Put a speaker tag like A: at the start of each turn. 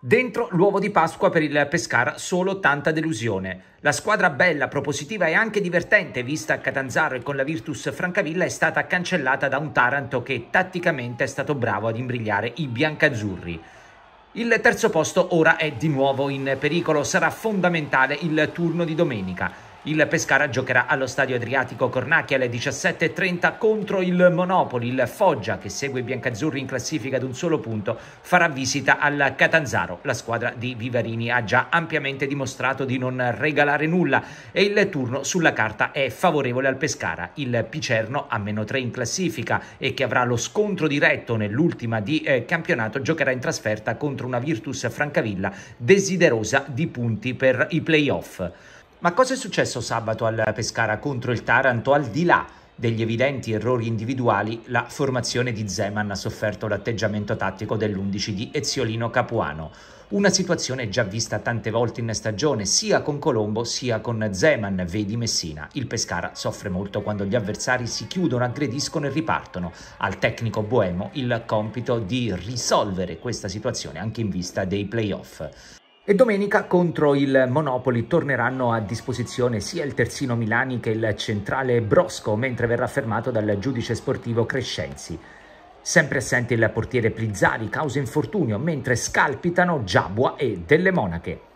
A: Dentro l'uovo di Pasqua per il Pescara solo tanta delusione. La squadra bella, propositiva e anche divertente vista a Catanzaro e con la Virtus Francavilla è stata cancellata da un Taranto che tatticamente è stato bravo ad imbrigliare i biancazzurri. Il terzo posto ora è di nuovo in pericolo, sarà fondamentale il turno di domenica. Il Pescara giocherà allo stadio Adriatico Cornacchia alle 17.30 contro il Monopoli. Il Foggia, che segue i biancazzurri in classifica ad un solo punto, farà visita al Catanzaro. La squadra di Vivarini ha già ampiamente dimostrato di non regalare nulla e il turno sulla carta è favorevole al Pescara. Il Picerno, a meno 3 in classifica e che avrà lo scontro diretto nell'ultima di eh, campionato, giocherà in trasferta contro una Virtus Francavilla desiderosa di punti per i playoff. Ma cosa è successo sabato al Pescara contro il Taranto al di là degli evidenti errori individuali, la formazione di Zeman ha sofferto l'atteggiamento tattico dell'11 di Eziolino Capuano. Una situazione già vista tante volte in stagione, sia con Colombo sia con Zeman, vedi Messina. Il Pescara soffre molto quando gli avversari si chiudono, aggrediscono e ripartono. Al tecnico boemo il compito di risolvere questa situazione anche in vista dei playoff. E domenica contro il Monopoli torneranno a disposizione sia il terzino Milani che il centrale Brosco, mentre verrà fermato dal giudice sportivo Crescenzi. Sempre assente il portiere Plizzari, causa infortunio, mentre scalpitano Giabua e Delle Monache.